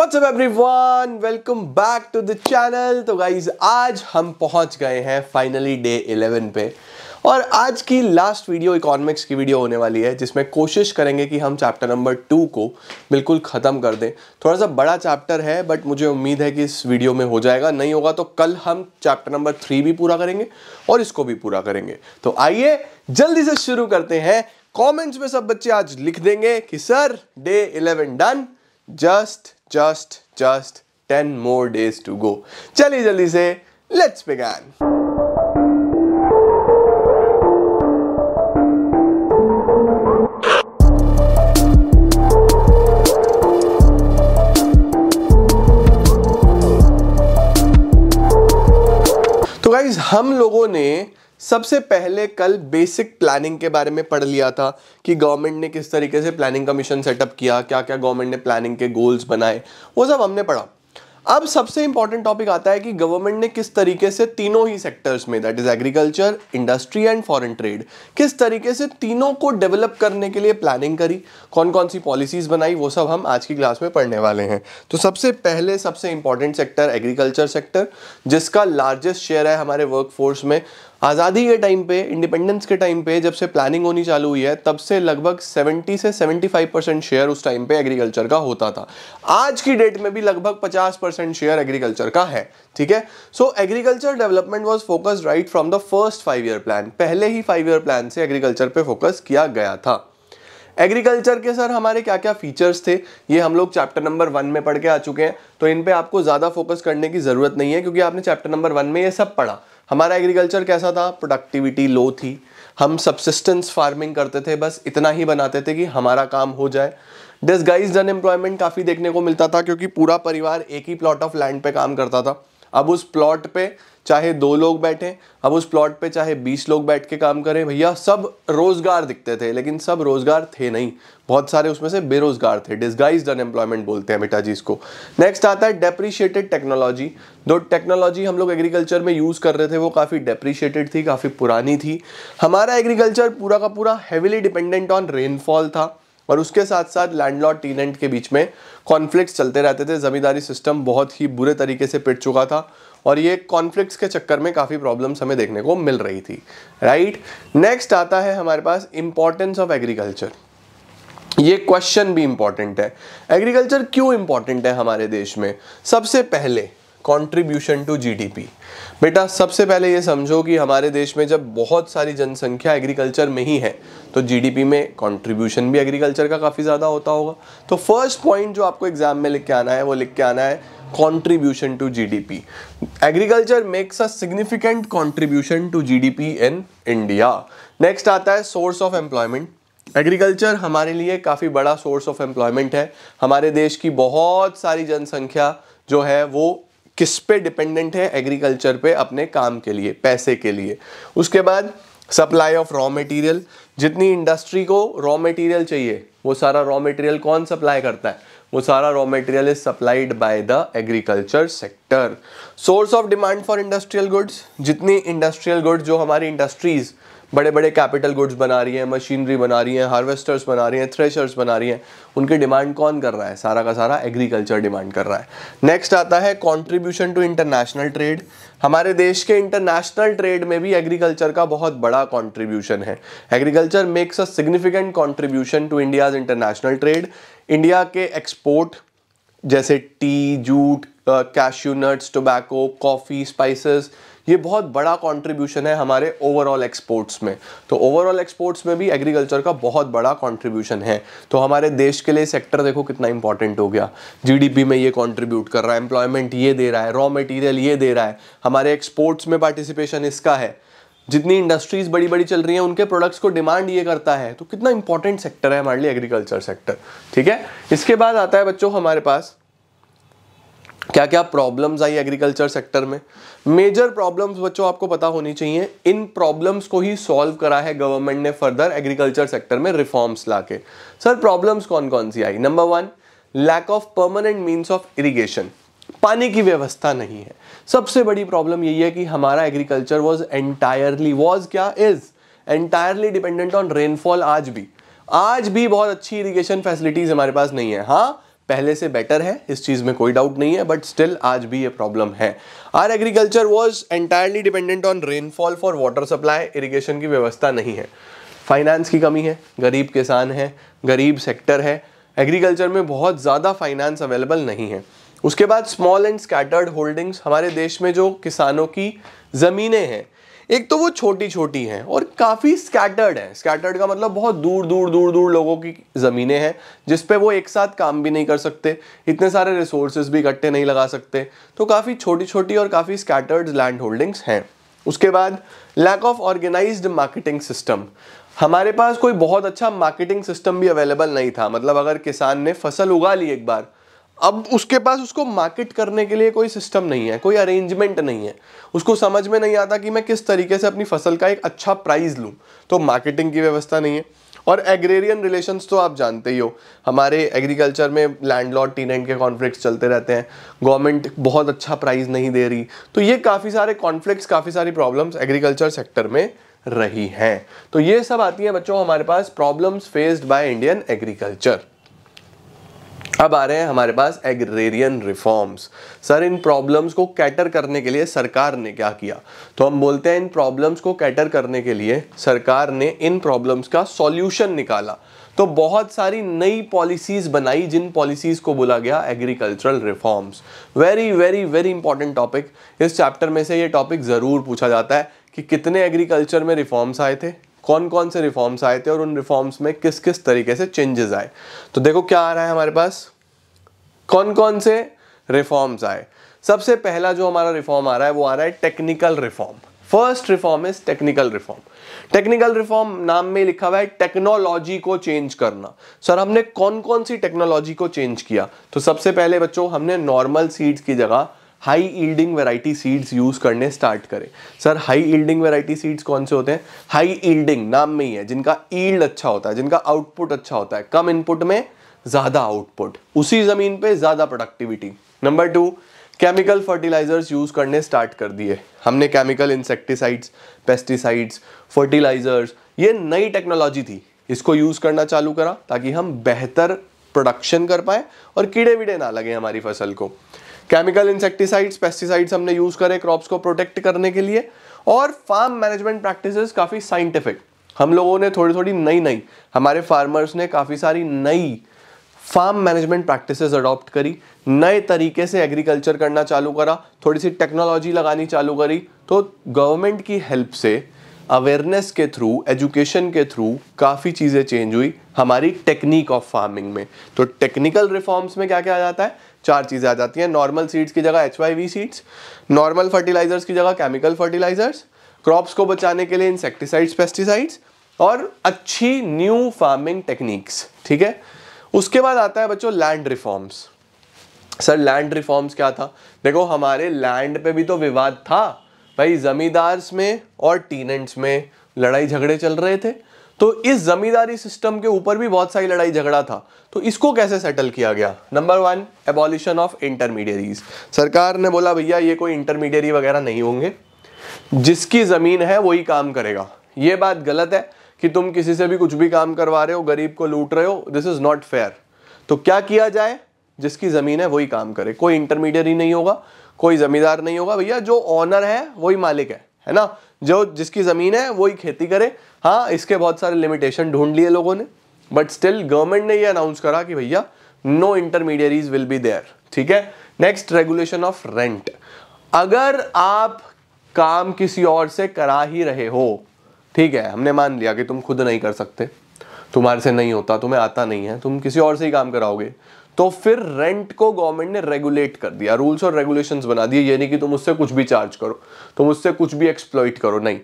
up everyone? Welcome back to the channel. तो guys, आज हम पहुंच गए हैं फाइनली डे 11 पे और आज की लास्ट वीडियो इकोनॉमिक्स की वीडियो होने वाली है जिसमें कोशिश करेंगे कि हम चैप्टर नंबर टू को बिल्कुल ख़त्म कर दें थोड़ा सा बड़ा चैप्टर है बट मुझे उम्मीद है कि इस वीडियो में हो जाएगा नहीं होगा तो कल हम चैप्टर नंबर थ्री भी पूरा करेंगे और इसको भी पूरा करेंगे तो आइए जल्दी से शुरू करते हैं कॉमेंट्स में सब बच्चे आज लिख देंगे कि sir day eleven done just just just ten more days to go चलिए जल्दी से लेट्स बिगैन तो गाइज हम लोगों ने सबसे पहले कल बेसिक प्लानिंग के बारे में पढ़ लिया था कि गवर्नमेंट ने किस तरीके से प्लानिंग कमीशन सेटअप किया क्या क्या गवर्नमेंट ने प्लानिंग के गोल्स बनाए वो सब हमने पढ़ा अब सबसे इंपॉर्टेंट टॉपिक आता है कि गवर्नमेंट ने किस तरीके से तीनों ही सेक्टर्स में that is agriculture industry and foreign trade किस तरीके से तीनों को डेवलप करने के लिए प्लानिंग करी कौन कौन सी पॉलिसीज बनाई वो सब हम आज की क्लास में पढ़ने वाले हैं तो सबसे पहले सबसे इंपॉर्टेंट सेक्टर एग्रीकल्चर सेक्टर जिसका लार्जेस्ट शेयर है हमारे वर्कफोर्स में आज़ादी के टाइम पे इंडिपेंडेंस के टाइम पे जब से प्लानिंग होनी चालू हुई है तब से लगभग 70 से 75 परसेंट शेयर उस टाइम पे एग्रीकल्चर का होता था आज की डेट में भी लगभग 50 परसेंट शेयर एग्रीकल्चर का है ठीक है so agriculture development was focus right from the first five year plan पहले ही फाइव ईयर प्लान से एग्रीकल्चर पर फोकस किया गया था एग्रीकल्चर के सर हमारे क्या क्या फीचर्स थे ये हम लोग चैप्टर नंबर वन में पढ़ के आ चुके हैं तो इन पे आपको ज़्यादा फोकस करने की ज़रूरत नहीं है क्योंकि आपने चैप्टर नंबर वन में ये सब पढ़ा हमारा एग्रीकल्चर कैसा था प्रोडक्टिविटी लो थी हम सबसिस्टेंस फार्मिंग करते थे बस इतना ही बनाते थे कि हमारा काम हो जाए डिसगाइज अनएम्प्लॉयमेंट काफ़ी देखने को मिलता था क्योंकि पूरा परिवार एक ही प्लॉट ऑफ लैंड पे काम करता था अब उस प्लॉट पे चाहे दो लोग बैठे अब उस प्लॉट पे चाहे बीस लोग बैठ के काम करें भैया सब रोज़गार दिखते थे लेकिन सब रोज़गार थे नहीं बहुत सारे उसमें से बेरोज़गार थे डिस्गाइज अनएम्प्लॉयमेंट बोलते हैं बेटा जी इसको नेक्स्ट आता है डेप्रीशिएटेड टेक्नोलॉजी जो टेक्नोलॉजी हम लोग एग्रीकल्चर में यूज़ कर रहे थे वो काफ़ी डेप्रीशिएटेड थी काफ़ी पुरानी थी हमारा एग्रीकल्चर पूरा का पूरा हैविली डिपेंडेंट ऑन रेनफॉल था और उसके साथ साथ लैंडलॉर्ड टीनेंट के बीच में कॉन्फ्लिक्ट चलते रहते थे ज़मींदारी सिस्टम बहुत ही बुरे तरीके से पिट चुका था और ये कॉन्फ्लिक्ट्स के चक्कर में काफ़ी प्रॉब्लम्स हमें देखने को मिल रही थी राइट नेक्स्ट आता है हमारे पास इम्पॉर्टेंस ऑफ एग्रीकल्चर ये क्वेश्चन भी इम्पॉर्टेंट है एग्रीकल्चर क्यों इम्पॉर्टेंट है हमारे देश में सबसे पहले कंट्रीब्यूशन टू जीडीपी बेटा सबसे पहले ये समझो कि हमारे देश में जब बहुत सारी जनसंख्या एग्रीकल्चर में ही है तो जीडीपी में कंट्रीब्यूशन भी एग्रीकल्चर का काफ़ी ज़्यादा होता होगा तो फर्स्ट पॉइंट जो आपको एग्जाम में लिख के आना है वो लिख के आना है P agriculture makes a significant contribution to G D P in India next आता है सोर्स ऑफ एम्प्लॉयमेंट एग्रीकल्चर हमारे लिए काफ़ी बड़ा सोर्स ऑफ एम्प्लॉयमेंट है हमारे देश की बहुत सारी जनसंख्या जो है वो किस पे डिपेंडेंट है एग्रीकल्चर पे अपने काम के लिए पैसे के लिए उसके बाद सप्लाई ऑफ रॉ मटेरियल जितनी इंडस्ट्री को रॉ मटेरियल चाहिए वो सारा रॉ मटेरियल कौन सप्लाई करता है वो सारा raw material is supplied by the agriculture sector source of demand for industrial goods जितनी इंडस्ट्रियल गुड्स जो हमारी इंडस्ट्रीज़ बड़े बड़े कैपिटल गुड्स बना रही हैं मशीनरी बना रही हैं हार्वेस्टर्स बना रही हैं थ्रेशर्स बना रही हैं उनकी डिमांड कौन कर रहा है सारा का सारा एग्रीकल्चर डिमांड कर रहा है नेक्स्ट आता है कॉन्ट्रीब्यूशन टू इंटरनेशनल ट्रेड हमारे देश के इंटरनेशनल ट्रेड में भी एग्रीकल्चर का बहुत बड़ा कॉन्ट्रीब्यूशन है agriculture makes a significant contribution to India's international trade India के एक्सपोर्ट जैसे tea jute cashew nuts tobacco coffee spices ये बहुत बड़ा कॉन्ट्रीब्यूशन है हमारे ओवरऑल एक्सपोर्ट्स में तो ओवरऑल एक्सपोर्ट्स में भी एग्रीकल्चर का बहुत बड़ा कॉन्ट्रीब्यूशन है तो हमारे देश के लिए सेक्टर देखो कितना इंपॉर्टेंट हो गया जी में ये कॉन्ट्रीब्यूट कर रहा है एम्प्लॉयमेंट ये दे रहा है रॉ मटीरियल ये दे रहा है हमारे एक्सपोर्ट्स में पार्टिसिपेशन इसका है जितनी इंडस्ट्रीज बड़ी बड़ी चल रही हैं उनके प्रोडक्ट्स को डिमांड ये करता है तो कितना इंपॉर्टेंट सेक्टर है हमारे लिए एग्रीकल्चर सेक्टर ठीक है इसके बाद आता है बच्चों हमारे पास क्या क्या प्रॉब्लम्स आई एग्रीकल्चर सेक्टर में मेजर प्रॉब्लम्स बच्चों आपको पता होनी चाहिए इन प्रॉब्लम्स को ही सॉल्व करा है गवर्नमेंट ने फर्दर एग्रीकल्चर सेक्टर में रिफॉर्म्स लाके सर प्रॉब्लम्स कौन कौन सी आई number one lack of permanent means of irrigation पानी की व्यवस्था नहीं है सबसे बड़ी प्रॉब्लम यही है कि हमारा एग्रीकल्चर वॉज एंटायरली वॉज क्या is entirely dependent on rainfall आज भी आज भी बहुत अच्छी इरीगेशन फैसिलिटीज हमारे पास नहीं है हाँ पहले से बेटर है इस चीज़ में कोई डाउट नहीं है बट स्टिल आज भी ये प्रॉब्लम है our agriculture was entirely dependent on rainfall for water supply irrigation की व्यवस्था नहीं है फाइनेंस की कमी है गरीब किसान है गरीब सेक्टर है एग्रीकल्चर में बहुत ज़्यादा फाइनेंस अवेलेबल नहीं है उसके बाद स्मॉल एंड स्कैटर्ड होल्डिंग्स हमारे देश में जो किसानों की ज़मीनें हैं एक तो वो छोटी छोटी हैं और काफ़ी स्कैटर्ड हैं स्कैटर्ड का मतलब बहुत दूर दूर दूर दूर लोगों की ज़मीनें हैं जिस पे वो एक साथ काम भी नहीं कर सकते इतने सारे रिसोर्सेज भी इकट्ठे नहीं लगा सकते तो काफ़ी छोटी छोटी और काफ़ी स्कैटर्ड लैंड होल्डिंग्स हैं उसके बाद lack of organise marketing system हमारे पास कोई बहुत अच्छा मार्केटिंग सिस्टम भी अवेलेबल नहीं था मतलब अगर किसान ने फसल उगा ली एक बार अब उसके पास उसको मार्केट करने के लिए कोई सिस्टम नहीं है कोई अरेंजमेंट नहीं है उसको समझ में नहीं आता कि मैं किस तरीके से अपनी फसल का एक अच्छा प्राइस लूँ तो मार्केटिंग की व्यवस्था नहीं है और एग्रेरियन रिलेशंस तो आप जानते ही हो हमारे एग्रीकल्चर में लैंडलॉर्ड टीनेंट के कॉन्फ्लिक्ट चलते रहते हैं गवर्नमेंट बहुत अच्छा प्राइस नहीं दे रही तो ये काफ़ी सारे कॉन्फ्लिक्ट काफ़ी सारी प्रॉब्लम्स एग्रीकल्चर सेक्टर में रही हैं तो ये सब आती हैं बच्चों हमारे पास problems faced by Indian agriculture अब आ रहे हैं हमारे पास एग्रेरियन रिफॉर्म्स सर इन प्रॉब्लम्स को कैटर करने के लिए सरकार ने क्या किया तो हम बोलते हैं इन प्रॉब्लम्स को कैटर करने के लिए सरकार ने इन प्रॉब्लम्स का सॉल्यूशन निकाला तो बहुत सारी नई पॉलिसीज़ बनाई जिन पॉलिसीज़ को बोला गया agricultural reforms very very very important topic इस चैप्टर में से ये टॉपिक ज़रूर पूछा जाता है कि कितने एग्रीकल्चर में रिफॉर्म्स आए थे कौन कौन से रिफॉर्म्स आए थे और उन रिफॉर्म्स में किस किस तरीके से चेंजेस आए तो देखो क्या आ रहा है हमारे पास कौन कौन से रिफॉर्म्स आए सबसे पहला जो हमारा रिफॉर्म आ रहा है वो आ रहा है technical reform first reform is technical reform technical reform नाम में लिखा हुआ है टेक्नोलॉजी को चेंज करना सर हमने कौन कौन सी टेक्नोलॉजी को चेंज किया तो सबसे पहले बच्चों हमने नॉर्मल सीड्स की जगह high yielding variety seeds use करने स्टार्ट करें sir high yielding variety seeds कौन से होते हैं हाई ईल्डिंग नाम में ही है जिनका ईल्ड अच्छा होता है जिनका आउटपुट अच्छा होता है कम इनपुट में ज़्यादा आउटपुट उसी ज़मीन पे ज़्यादा productivity number two chemical fertilisers use करने स्टार्ट कर दिए हमने केमिकल इंसेक्टिसाइड्स पेस्टिसाइड्स फर्टिलाइजर्स ये नई टेक्नोलॉजी थी इसको यूज़ करना चालू करा ताकि हम बेहतर प्रोडक्शन कर पाए और कीड़े वीड़े ना लगे हमारी फसल को केमिकल इंसेक्टिसाइड्स पेस्टिसाइड्स हमने यूज़ करे क्रॉप्स को प्रोटेक्ट करने के लिए और फार्म मैनेजमेंट प्रैक्टिसेस काफ़ी साइंटिफिक हम लोगों ने थोड़ी थोड़ी नई नई हमारे फार्मर्स ने काफ़ी सारी नई फार्म मैनेजमेंट प्रैक्टिसेस अडॉप्ट करी नए तरीके से एग्रीकल्चर करना चालू करा थोड़ी सी टेक्नोलॉजी लगानी चालू करी तो गवर्नमेंट की हेल्प से अवेयरनेस के थ्रू एजुकेशन के थ्रू काफ़ी चीज़ें चेंज हुई हमारी टेक्निक ऑफ फार्मिंग में तो टेक्निकल रिफॉर्म्स में क्या क्या आ जाता है चार चीज़ें आ जाती हैं नॉर्मल सीड्स की जगह एच सीड्स नॉर्मल फर्टिलाइजर्स की जगह केमिकल फर्टिलाइजर्स क्रॉप्स को बचाने के लिए इंसेक्टिसाइड्स पेस्टिसाइड्स और अच्छी न्यू फार्मिंग टेक्निक्स ठीक है उसके बाद आता है बच्चों land reforms sir land reforms क्या था देखो हमारे लैंड पे भी तो विवाद था भाई जमींदार्स में और टीनेंट्स में लड़ाई झगड़े चल रहे थे तो इस जमींदारी सिस्टम के ऊपर भी बहुत सारी लड़ाई झगड़ा था तो इसको कैसे सेटल किया गया number one abolition of intermediaries सरकार ने बोला भैया ये कोई इंटरमीडियरी वगैरह नहीं होंगे जिसकी ज़मीन है वही काम करेगा ये बात गलत है कि तुम किसी से भी कुछ भी काम करवा रहे हो गरीब को लूट रहे हो दिस इज़ नॉट फेयर तो क्या किया जाए जिसकी ज़मीन है वही काम करे कोई इंटरमीडियरी नहीं होगा कोई ज़मींदार नहीं होगा भैया जो ऑनर है वही मालिक है है ना जो जिसकी ज़मीन है वो ही खेती करे हाँ इसके बहुत सारे लिमिटेशन ढूंढ लिए लोगों ने बट स्टिल गवर्नमेंट ने ये अनाउंस करा कि भैया no intermediaries will be there ठीक है नेक्स्ट रेगुलेशन ऑफ रेंट अगर आप काम किसी और से करा ही रहे हो ठीक है हमने मान लिया कि तुम खुद नहीं कर सकते तुम्हारे से नहीं होता तुम्हें आता नहीं है तुम किसी और से ही काम कराओगे तो फिर रेंट को गवर्नमेंट ने रेगुलेट कर दिया रूल्स और रेगुलेशंस बना दिए यानी कि तुम उससे कुछ भी चार्ज करो तुम उससे कुछ भी एक्सप्लॉइट करो नहीं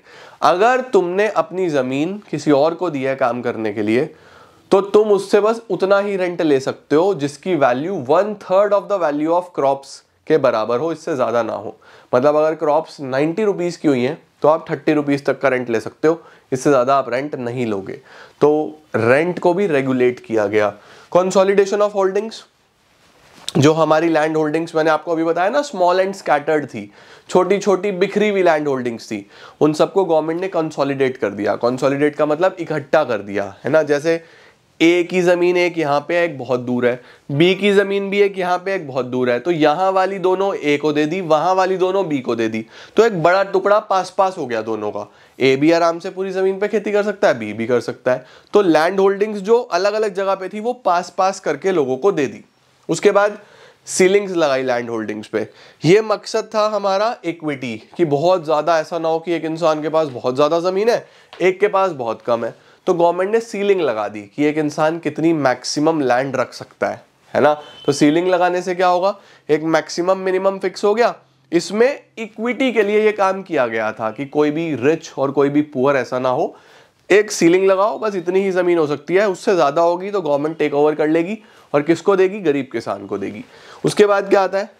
अगर तुमने अपनी ज़मीन किसी और को दिया है काम करने के लिए तो तुम उससे बस उतना ही रेंट ले सकते हो जिसकी value one third of the value of crops के बराबर हो इससे ज़्यादा ना हो मतलब अगर क्रॉप्स नाइन्टी रुपीज़ की हुई हैं तो आप थर्टी रुपीज़ तक का रेंट ले सकते हो इससे ज़्यादा आप रेंट नहीं लोगे तो रेंट को भी रेगुलेट किया गया कंसोलिडेशन ऑफ होल्डिंग्स जो हमारी लैंड होल्डिंग्स मैंने आपको अभी बताया ना स्मॉल एंड स्कैटर्ड थी छोटी छोटी बिखरी हुई लैंड होल्डिंग्स थी उन सबको गवर्नमेंट ने कंसोलिडेट कर दिया कंसोलिडेट का मतलब इकट्ठा कर दिया है ना जैसे ए की ज़मीन एक यहाँ पे एक बहुत दूर है बी की ज़मीन भी एक यहाँ पे एक बहुत दूर है तो यहाँ वाली दोनों ए को दे दी वहां वाली दोनों बी को दे दी तो एक बड़ा टुकड़ा पास पास हो गया दोनों का ए भी आराम से पूरी ज़मीन पे खेती कर सकता है बी भी कर सकता है तो लैंड होल्डिंग्स जो अलग अलग जगह पे थी वो पास पास करके लोगों को दे दी उसके बाद सीलिंग्स लगाई लैंड होल्डिंग्स पे ये मकसद था हमारा इक्विटी कि बहुत ज़्यादा ऐसा ना हो कि एक इंसान के पास बहुत ज़्यादा ज़मीन है एक के पास बहुत कम है तो गवर्नमेंट ने सीलिंग लगा दी कि एक इंसान कितनी मैक्सिमम लैंड रख सकता है है ना तो सीलिंग लगाने से क्या होगा एक मैक्सिमम मिनिमम फिक्स हो गया इसमें इक्विटी के लिए ये काम किया गया था कि कोई भी रिच और कोई भी पुअर ऐसा ना हो एक सीलिंग लगाओ बस इतनी ही ज़मीन हो सकती है उससे ज़्यादा होगी तो गवर्नमेंट टेक ओवर कर लेगी और किसको देगी गरीब किसान को देगी उसके बाद क्या आता है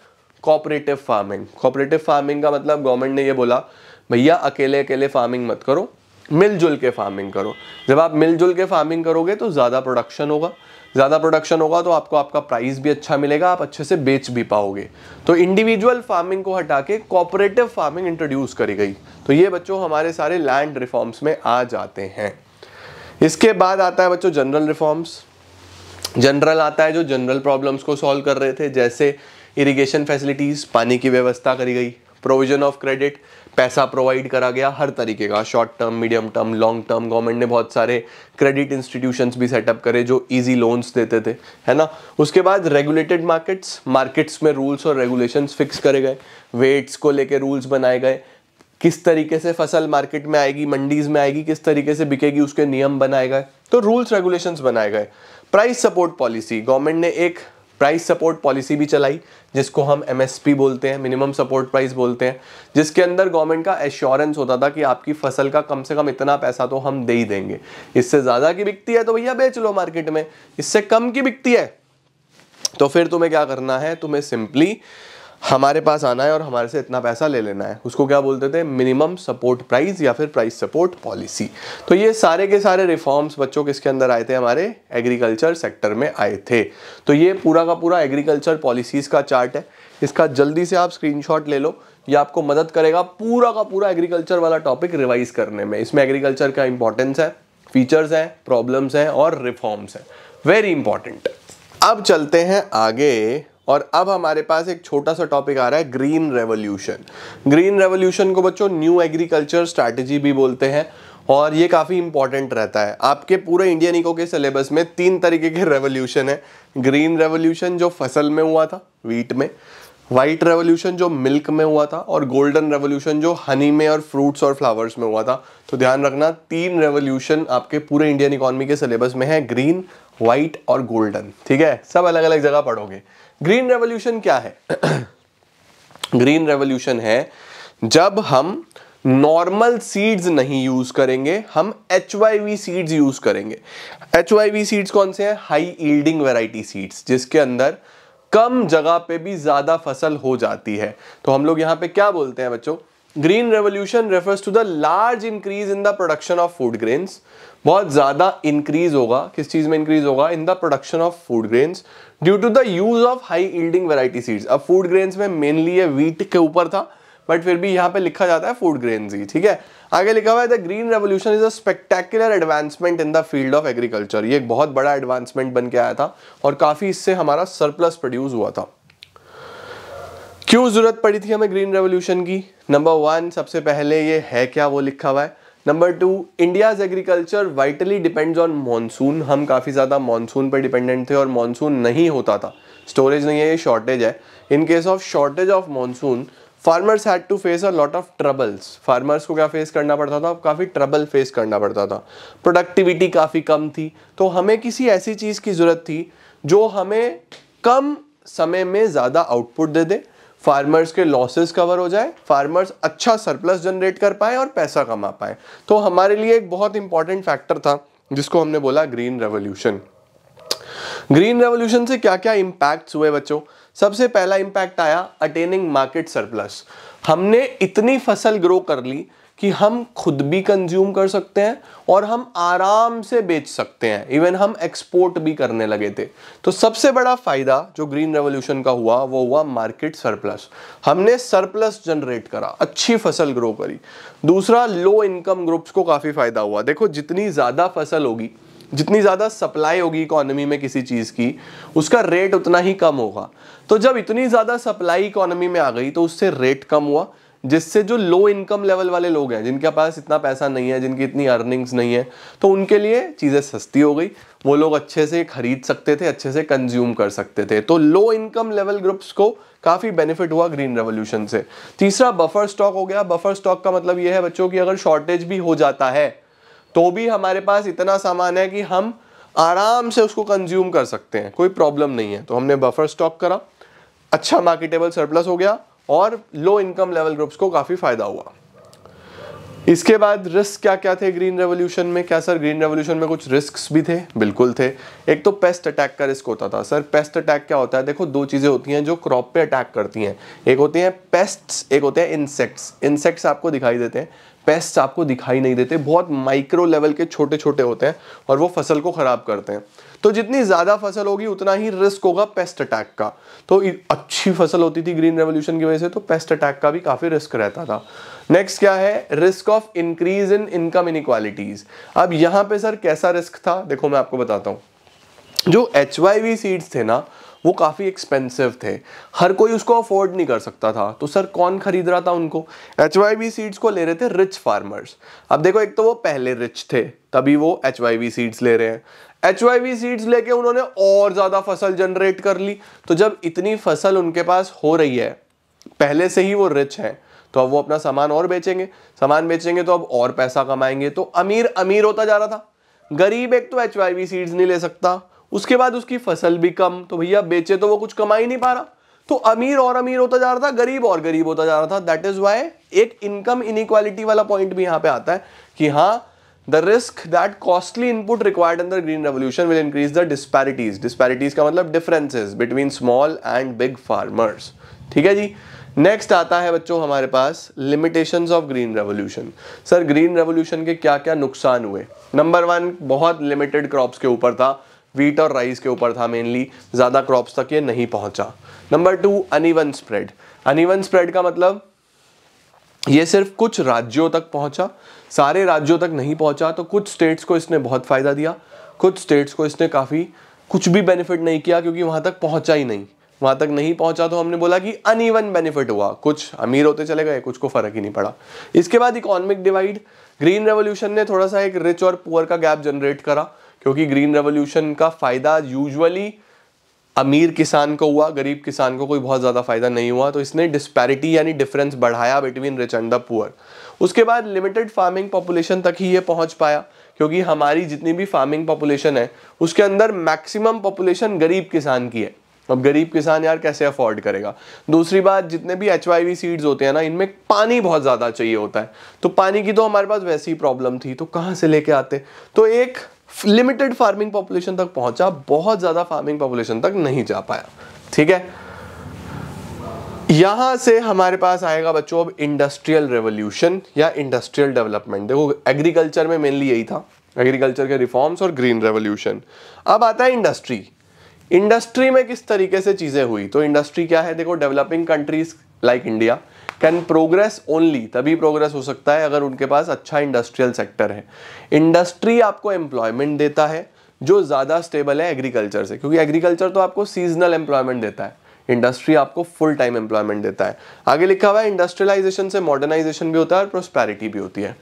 कॉपरेटिव फार्मिंग कॉपरेटिव फार्मिंग का मतलब गवर्नमेंट ने यह बोला भैया अकेले अकेले फार्मिंग मत करो मिलजुल के फार्मिंग करो जब आप मिलजुल के फार्मिंग करोगे तो ज़्यादा प्रोडक्शन होगा ज़्यादा प्रोडक्शन होगा तो आपको आपका प्राइस भी अच्छा मिलेगा आप अच्छे से बेच भी पाओगे तो इंडिविजुअल फार्मिंग को हटा के कॉपरेटिव फार्मिंग इंट्रोड्यूस करी गई तो ये बच्चों हमारे सारे लैंड रिफॉर्म्स में आ जाते हैं इसके बाद आता है बच्चों जनरल रिफॉर्म्स जनरल आता है जो जनरल प्रॉब्लम्स को सॉल्व कर रहे थे जैसे इरीगेशन फैसिलिटीज़ पानी की व्यवस्था करी गई प्रोविजन ऑफ क्रेडिट पैसा प्रोवाइड करा गया हर तरीके का short term medium term long term government ने बहुत सारे क्रेडिट इंस्टीट्यूशंस भी सेटअप करे जो इजी लोन्स देते थे है ना उसके बाद रेगुलेटेड मार्केट्स मार्केट्स में रूल्स और रेगुलेशंस फिक्स करे गए वेट्स को लेकर रूल्स बनाए गए किस तरीके से फसल मार्केट में आएगी मंडीज में आएगी किस तरीके से बिकेगी उसके नियम बनाए गए तो रूल्स रेगुलेशंस बनाए गए प्राइस सपोर्ट पॉलिसी गवर्नमेंट ने एक प्राइस सपोर्ट पॉलिसी भी चलाई जिसको हम एम बोलते हैं मिनिमम सपोर्ट प्राइस बोलते हैं जिसके अंदर गवर्नमेंट का एश्योरेंस होता था कि आपकी फसल का कम से कम इतना पैसा तो हम दे ही देंगे इससे ज़्यादा की बिकती है तो भैया बेच लो मार्केट में इससे कम की बिकती है तो फिर तुम्हें क्या करना है तुम्हें सिंपली हमारे पास आना है और हमारे से इतना पैसा ले लेना है उसको क्या बोलते थे मिनिमम सपोर्ट प्राइस या फिर प्राइस सपोर्ट पॉलिसी तो ये सारे के सारे रिफॉर्म्स बच्चों किसके अंदर आए थे हमारे एग्रीकल्चर सेक्टर में आए थे तो ये पूरा का पूरा एग्रीकल्चर पॉलिसीज़ का चार्ट है इसका जल्दी से आप स्क्रीनशॉट ले लो ये आपको मदद करेगा पूरा का पूरा एग्रीकल्चर वाला टॉपिक रिवाइज करने में इसमें एग्रीकल्चर का इंपॉर्टेंस है फीचर्स हैं प्रॉब्लम्स हैं और रिफॉर्म्स हैं वेरी इंपॉर्टेंट अब चलते हैं आगे और अब हमारे पास एक छोटा सा टॉपिक आ रहा है ग्रीन रेवोल्यूशन ग्रीन रेवोल्यूशन को बच्चों न्यू एग्रीकल्चर स्ट्रैटेजी भी बोलते हैं और ये काफ़ी इंपॉर्टेंट रहता है आपके पूरे इंडियन इको के सिलेबस में तीन तरीके के रेवोल्यूशन है ग्रीन रेवोल्यूशन जो फसल में हुआ था वीट में वाइट रेवोल्यूशन जो मिल्क में हुआ था और गोल्डन रेवोल्यूशन जो हनी में और फ्रूट्स और फ्लावर्स में हुआ था तो ध्यान रखना तीन रेवोल्यूशन आपके पूरे इंडियन इकोनॉमी के सिलेबस में है ग्रीन वाइट और गोल्डन ठीक है सब अलग अलग जगह पढ़ोगे ग्रीन रेवोल्यूशन क्या है ग्रीन रेवोल्यूशन है जब हम नॉर्मल सीड्स नहीं यूज करेंगे हम एच सीड्स यूज करेंगे एच सीड्स कौन से हैं हाई ईल्डिंग वेराइटी सीड्स जिसके अंदर कम जगह पे भी ज़्यादा फसल हो जाती है तो हम लोग यहाँ पे क्या बोलते हैं बच्चों green revolution refers to the large increase in the production of food grains बहुत ज़्यादा इंक्रीज होगा किस चीज़ में इंक्रीज होगा in the production of food grains due to the use of high yielding variety seeds अब फूड ग्रेन्स में mainly ये वीट के ऊपर था बट फिर भी यहाँ पे लिखा जाता है फूड ग्रेन्स ही ठीक है आगे लिखा हुआ है the green revolution is a spectacular advancement in the field of agriculture ये एक बहुत बड़ा एडवांसमेंट बन के आया था और काफ़ी इससे हमारा सरप्लस प्रोड्यूस हुआ था क्यों ज़रूरत पड़ी थी हमें ग्रीन रेवोल्यूशन की नंबर वन सबसे पहले ये है क्या वो लिखा हुआ है number two India's agriculture vitally depends on monsoon हम काफ़ी ज़्यादा मानसून पर डिपेंडेंट थे और मानसून नहीं होता था स्टोरेज नहीं है ये शॉर्टेज है in case of shortage of monsoon farmers had to face a lot of troubles farmers को क्या फेस करना पड़ता था काफ़ी ट्रबल फेस करना पड़ता था प्रोडक्टिविटी काफ़ी कम थी तो हमें किसी ऐसी चीज़ की ज़रूरत थी जो हमें कम समय में ज़्यादा आउटपुट दे दे फार्मर्स के लॉसेस कवर हो जाए फार्मर्स अच्छा सरप्लस जनरेट कर पाए और पैसा कमा पाए तो हमारे लिए एक बहुत इंपॉर्टेंट फैक्टर था जिसको हमने बोला ग्रीन रेवोल्यूशन ग्रीन रेवोल्यूशन से क्या क्या इम्पैक्ट हुए बच्चों सबसे पहला इम्पैक्ट आया अटेनिंग मार्केट सरप्लस हमने इतनी फसल ग्रो कर ली कि हम खुद भी कंज्यूम कर सकते हैं और हम आराम से बेच सकते हैं इवन हम एक्सपोर्ट भी करने लगे थे तो सबसे बड़ा फ़ायदा जो ग्रीन रेवोल्यूशन का हुआ वो हुआ मार्केट सरप्लस हमने सरप्लस जनरेट करा अच्छी फसल ग्रो करी दूसरा लो इनकम ग्रुप्स को काफ़ी फ़ायदा हुआ देखो जितनी ज़्यादा फसल होगी जितनी ज़्यादा सप्लाई होगी इकोनॉमी में किसी चीज़ की उसका रेट उतना ही कम होगा तो जब इतनी ज़्यादा सप्लाई इकोनॉमी में आ गई तो उससे रेट कम हुआ जिससे जो लो इनकम लेवल वाले लोग हैं जिनके पास इतना पैसा नहीं है जिनकी इतनी अर्निंग्स नहीं है तो उनके लिए चीज़ें सस्ती हो गई वो लोग अच्छे से खरीद सकते थे अच्छे से कंज्यूम कर सकते थे तो लो इनकम लेवल ग्रुप्स को काफ़ी बेनिफिट हुआ ग्रीन रेवोल्यूशन से तीसरा बफर स्टॉक हो गया बफर स्टॉक का मतलब ये है बच्चों की अगर शॉर्टेज भी हो जाता है तो भी हमारे पास इतना सामान है कि हम आराम से उसको कंज्यूम कर सकते हैं कोई प्रॉब्लम नहीं है तो हमने बफर स्टॉक करा अच्छा मार्केटेबल सरप्लस हो गया और लो इनकम लेवल ग्रुप्स को काफ़ी फ़ायदा हुआ इसके बाद रिस्क क्या क्या थे ग्रीन रेवोल्यूशन में क्या सर ग्रीन रेवोल्यूशन में कुछ रिस्क भी थे बिल्कुल थे एक तो पेस्ट अटैक का रिस्क होता था सर पेस्ट अटैक क्या होता है देखो दो चीज़ें होती हैं जो क्रॉप पे अटैक करती हैं एक होती हैं पेस्ट्स एक होते हैं इंसेक्ट्स इंसेक्ट्स आपको दिखाई देते हैं पेस्ट आपको दिखाई नहीं देते बहुत माइक्रो लेवल के छोटे छोटे होते हैं और वो फसल को ख़राब करते हैं तो जितनी ज़्यादा फसल होगी उतना ही रिस्क होगा पेस्ट अटैक का तो अच्छी फसल होती थी ग्रीन रेवोल्यूशन की वजह से तो पेस्ट अटैक का भी काफ़ी रिस्क रहता था नेक्स्ट क्या है risk of increase in income in अब यहां पे सर कैसा रिस्क था देखो मैं आपको बताता हूं जो एच सीड्स थे ना वो काफ़ी एक्सपेंसिव थे हर कोई उसको अफोर्ड नहीं कर सकता था तो सर कौन खरीद रहा था उनको एच सीड्स को ले रहे थे रिच फार्मर्स अब देखो एक तो वो पहले रिच थे तभी वो एच सीड्स ले रहे हैं एच सीड्स लेके उन्होंने और ज़्यादा फसल जनरेट कर ली तो जब इतनी फसल उनके पास हो रही है पहले से ही वो रिच हैं तो अब वो अपना सामान और बेचेंगे सामान बेचेंगे तो अब और पैसा कमाएंगे तो अमीर अमीर होता जा रहा था गरीब एक तो एच सीड्स नहीं ले सकता उसके बाद उसकी फसल भी कम तो भैया बेचे तो वो कुछ कमा ही नहीं पा रहा तो अमीर और अमीर होता जा रहा था गरीब और गरीब होता जा रहा था दैट इज वाई एक इनकम इनक्वालिटी वाला पॉइंट भी यहां पे आता है कि हाँ the risk that costly input required अंदर green revolution will increase the disparities disparities का मतलब differences between small and big farmers ठीक है जी नेक्स्ट आता है बच्चों हमारे पास limitation of green revolution sir green revolution के क्या क्या नुकसान हुए नंबर वन बहुत लिमिटेड क्रॉप्स के ऊपर था वीट और राइस के ऊपर था मेनली ज़्यादा क्रॉप्स तक ये नहीं पहुंचा number two uneven spread uneven spread का मतलब ये सिर्फ कुछ राज्यों तक पहुंचा सारे राज्यों तक नहीं पहुंचा तो कुछ स्टेट्स को इसने बहुत फ़ायदा दिया कुछ स्टेट्स को इसने काफ़ी कुछ भी बेनिफिट नहीं किया क्योंकि वहाँ तक पहुँचा ही नहीं वहाँ तक नहीं पहुँचा तो हमने बोला कि अनइवन बेनिफिट हुआ कुछ अमीर होते चले गए कुछ को फ़र्क ही नहीं पड़ा इसके बाद इकोनॉमिक डिवाइड ग्रीन रेवोल्यूशन ने थोड़ा सा एक रिच और पुअर का गैप जनरेट करा क्योंकि ग्रीन रेवोल्यूशन का फ़ायदा यूजुअली अमीर किसान को हुआ गरीब किसान को कोई बहुत ज़्यादा फ़ायदा नहीं हुआ तो इसने डिस्पैरिटी यानी डिफरेंस बढ़ाया between rich and the poor उसके बाद लिमिटेड फार्मिंग पॉपुलेशन तक ही ये पहुंच पाया क्योंकि हमारी जितनी भी फार्मिंग पॉपुलेशन है उसके अंदर मैक्सिमम पॉपुलेशन गरीब किसान की है अब गरीब किसान यार कैसे अफोर्ड करेगा दूसरी बात जितने भी एच वाई सीड्स होते हैं ना इनमें पानी बहुत ज़्यादा चाहिए होता है तो पानी की तो हमारे पास वैसी प्रॉब्लम थी तो कहाँ से लेके आते तो एक लिमिटेड फार्मिंग पॉपुलेशन तक पहुंचा बहुत ज्यादा फार्मिंग पॉपुलेशन तक नहीं जा पाया ठीक है यहां से हमारे पास आएगा बच्चों अब इंडस्ट्रियल रेवोल्यूशन या इंडस्ट्रियल डेवलपमेंट देखो एग्रीकल्चर में मेनली यही था एग्रीकल्चर के रिफॉर्म्स और ग्रीन रेवोल्यूशन अब आता है इंडस्ट्री इंडस्ट्री में किस तरीके से चीज़ें हुई तो इंडस्ट्री क्या है देखो developing countries like India can progress only तभी प्रोग्रेस हो सकता है अगर उनके पास अच्छा इंडस्ट्रियल सेक्टर है इंडस्ट्री आपको एम्प्लॉयमेंट देता है जो ज़्यादा स्टेबल है एग्रीकल्चर से क्योंकि एग्रीकल्चर तो आपको सीजनल एम्प्लॉयमेंट देता है इंडस्ट्री आपको फुल टाइम एम्प्लॉयमेंट देता है आगे लिखा हुआ है इंडस्ट्रियलाइजेशन से मॉडर्नाइजेशन भी होता है और प्रोस्पैरिटी भी होती है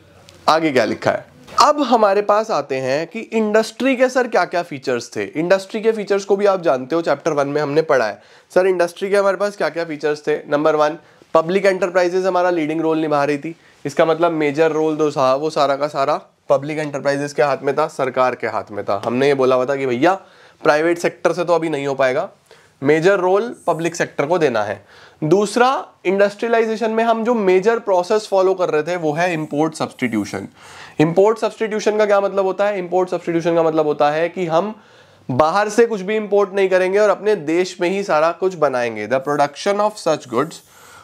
आगे क्या लिखा है अब हमारे पास आते हैं कि इंडस्ट्री के सर क्या क्या फीचर्स थे इंडस्ट्री के फीचर्स को भी आप जानते हो चैप्टर वन में हमने पढ़ा है सर इंडस्ट्री के हमारे पास क्या क्या फीचर्स थे नंबर वन पब्लिक एंटरप्राइजेज हमारा लीडिंग रोल निभा रही थी इसका मतलब मेजर रोल दो सा, वो सारा का सारा पब्लिक एंटरप्राइजेस के हाथ में था सरकार के हाथ में था हमने ये बोला हुआ था कि भैया प्राइवेट सेक्टर से तो अभी नहीं हो पाएगा मेजर रोल पब्लिक सेक्टर को देना है दूसरा इंडस्ट्रियलाइजेशन में हम जो मेजर प्रोसेस फॉलो कर रहे थे वो है इम्पोर्ट सब्सटीट्यूशन इम्पोर्ट सब्सटीट्यूशन का क्या मतलब होता है इम्पोर्ट सब्सटीट्यूशन का मतलब होता है कि हम बाहर से कुछ भी इम्पोर्ट नहीं करेंगे और अपने देश में ही सारा कुछ बनाएंगे the production of such goods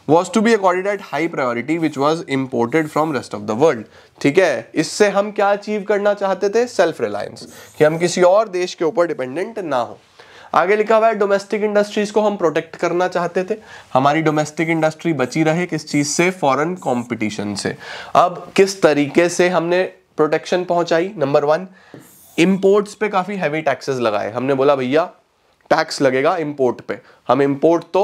was to be accorded at high priority which was imported from rest of the world ठीक है इससे हम क्या अचीव करना चाहते थे सेल्फ रिलायंस कि हम किसी और देश के ऊपर डिपेंडेंट ना हो आगे लिखा हुआ है डोमेस्टिक इंडस्ट्रीज को हम प्रोटेक्ट करना चाहते थे हमारी डोमेस्टिक इंडस्ट्री बची रहे किस चीज़ से फॉरेन कंपटीशन से अब किस तरीके से हमने प्रोटेक्शन पहुंचाई नंबर वन इंपोर्ट्स पे काफ़ी हैवी टैक्सेस लगाए हमने बोला भैया टैक्स लगेगा इम्पोर्ट पे हम इम्पोर्ट तो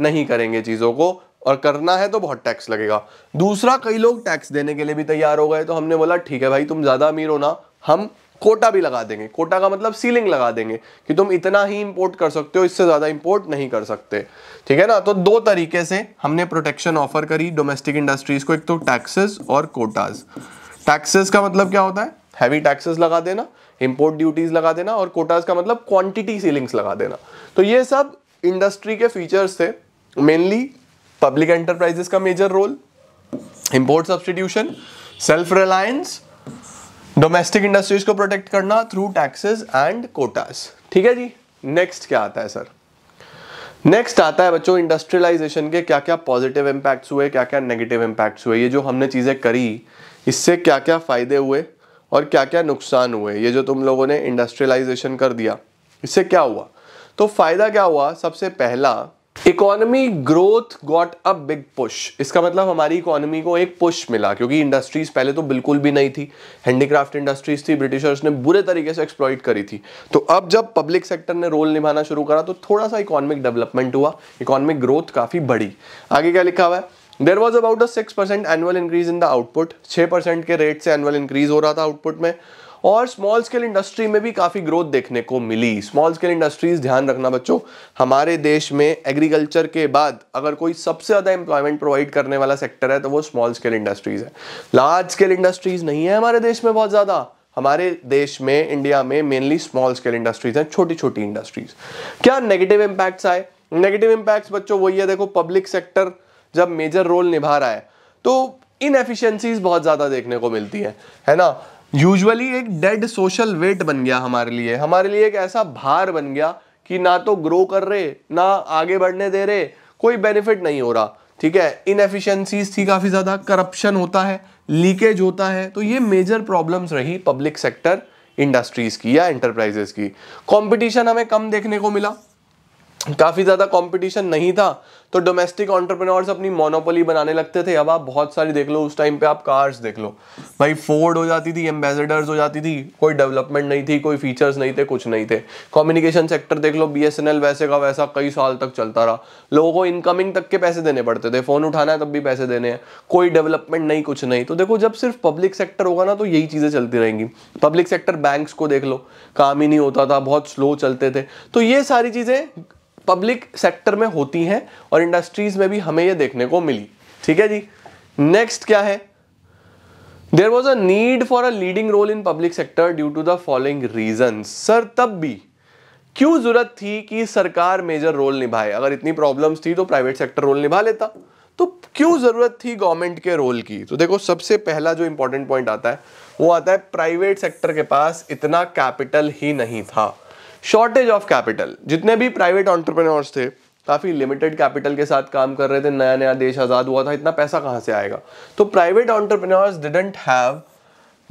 नहीं करेंगे चीज़ों को और करना है तो बहुत टैक्स लगेगा दूसरा कई लोग टैक्स देने के लिए भी तैयार हो गए तो हमने बोला ठीक है भाई तुम ज़्यादा अमीर हो ना हम कोटा भी लगा देंगे कोटा का मतलब सीलिंग लगा देंगे कि तुम इतना ही इंपोर्ट कर सकते हो इससे ज़्यादा इंपोर्ट नहीं कर सकते ठीक है ना तो दो तरीके से हमने प्रोटेक्शन ऑफर करी डोमेस्टिक इंडस्ट्रीज़ को एक तो टैक्सेस और कोटाज टैक्सेस का मतलब क्या होता है हैवी टैक्सेस लगा देना इंपोर्ट ड्यूटीज़ लगा देना और कोटाज का मतलब क्वांटिटी सीलिंग्स लगा देना तो ये सब इंडस्ट्री के फीचर्स थे मेनली पब्लिक एंटरप्राइजेस का major role import substitution self reliance domestic industries को प्रोटेक्ट करना थ्रू टैक्सेस एंड कोटास ठीक है जी नेक्स्ट क्या आता है सर नेक्स्ट आता है बच्चों इंडस्ट्रियलाइजेशन के क्या क्या पॉजिटिव इंपैक्ट हुए क्या क्या नेगेटिव इंपैक्ट हुए ये जो हमने चीज़ें करी इससे क्या क्या फ़ायदे हुए और क्या क्या नुकसान हुए ये जो तुम लोगों ने इंडस्ट्रियलाइजेशन कर दिया इससे क्या हुआ तो फ़ायदा क्या हुआ सबसे पहला economy growth got a big push इसका मतलब हमारी इकोनॉमी को एक पुश मिला क्योंकि इंडस्ट्रीज पहले तो बिल्कुल भी नहीं थी हैंडीक्राफ्ट इंडस्ट्रीज थी ब्रिटिशर्स ने बुरे तरीके से एक्सप्लॉइट करी थी तो अब जब पब्लिक सेक्टर ने रोल निभाना शुरू करा तो थोड़ा सा इकोनॉमिक डेवलपमेंट हुआ इकोनॉमिक ग्रोथ काफ़ी बढ़ी आगे क्या लिखा हुआ है there was about a six percent annual increase in the output छः परसेंट के रेट से एनुअल इंक्रीज हो रहा था आउटपुट में और स्मॉल स्केल इंडस्ट्री में भी काफ़ी ग्रोथ देखने को मिली स्मॉल स्केल इंडस्ट्रीज ध्यान रखना बच्चों हमारे देश में एग्रीकल्चर के बाद अगर कोई सबसे ज़्यादा एम्प्लॉयमेंट प्रोवाइड करने वाला सेक्टर है तो वो स्मॉल स्केल इंडस्ट्रीज़ है लार्ज स्केल इंडस्ट्रीज़ नहीं है हमारे देश में बहुत ज़्यादा हमारे देश में इंडिया में मेनली स्मॉल स्केल इंडस्ट्रीज़ हैं छोटी छोटी इंडस्ट्रीज़ क्या नेगेटिव इम्पैक्ट्स आए नेगेटिव इम्पैक्ट्स बच्चों वही है देखो पब्लिक सेक्टर जब मेजर रोल निभा रहा है तो इन इनएफिशिएंसीज बहुत ज़्यादा देखने को मिलती है है ना यूजुअली एक डेड सोशल वेट बन गया हमारे लिए हमारे लिए एक ऐसा भार बन गया कि ना तो ग्रो कर रहे ना आगे बढ़ने दे रहे कोई बेनिफिट नहीं हो रहा ठीक है इनएफिशिएंसीज थी काफ़ी ज़्यादा करप्शन होता है लीकेज होता है तो ये मेजर प्रॉब्लम्स रही पब्लिक सेक्टर इंडस्ट्रीज़ की या एंटरप्राइजेस की कंपटीशन हमें कम देखने को मिला काफ़ी ज़्यादा कंपटीशन नहीं था तो डोमेस्टिक ऑन्टरप्रेनोर्स अपनी मोनोपोली बनाने लगते थे अब आप बहुत सारी देख लो उस टाइम पे आप कार्स देख लो भाई फोर्ड हो जाती थी एम्बेसडर्स हो जाती थी कोई डेवलपमेंट नहीं थी कोई फीचर्स नहीं थे कुछ नहीं थे कम्युनिकेशन सेक्टर देख लो बी वैसे का वैसा कई साल तक चलता रहा लोगों को इनकमिंग तक के पैसे देने पड़ते थे फ़ोन उठाना है तब भी पैसे देने हैं कोई डेवलपमेंट नहीं कुछ नहीं तो देखो जब सिर्फ पब्लिक सेक्टर होगा ना तो यही चीज़ें चलती रहेंगी पब्लिक सेक्टर बैंक्स को देख लो काम ही नहीं होता था बहुत स्लो चलते थे तो ये सारी चीज़ें पब्लिक सेक्टर में होती हैं और इंडस्ट्रीज में भी हमें ये देखने को मिली ठीक है जी नेक्स्ट क्या है there was a need for a leading role in public sector due to the following reason sir तब भी क्यों जरूरत थी कि सरकार मेजर रोल निभाए अगर इतनी प्रॉब्लम्स थी तो प्राइवेट सेक्टर रोल निभा लेता तो क्यों ज़रूरत थी गवर्नमेंट के रोल की तो देखो सबसे पहला जो इंपॉर्टेंट पॉइंट आता है वो आता है प्राइवेट सेक्टर के पास इतना कैपिटल ही नहीं था शॉर्टेज ऑफ कैपिटल जितने भी प्राइवेट ऑन्टरप्रेन्योर्स थे काफ़ी लिमिटेड कैपिटल के साथ काम कर रहे थे नया नया देश आज़ाद हुआ था इतना पैसा कहाँ से आएगा तो private entrepreneurs didn't have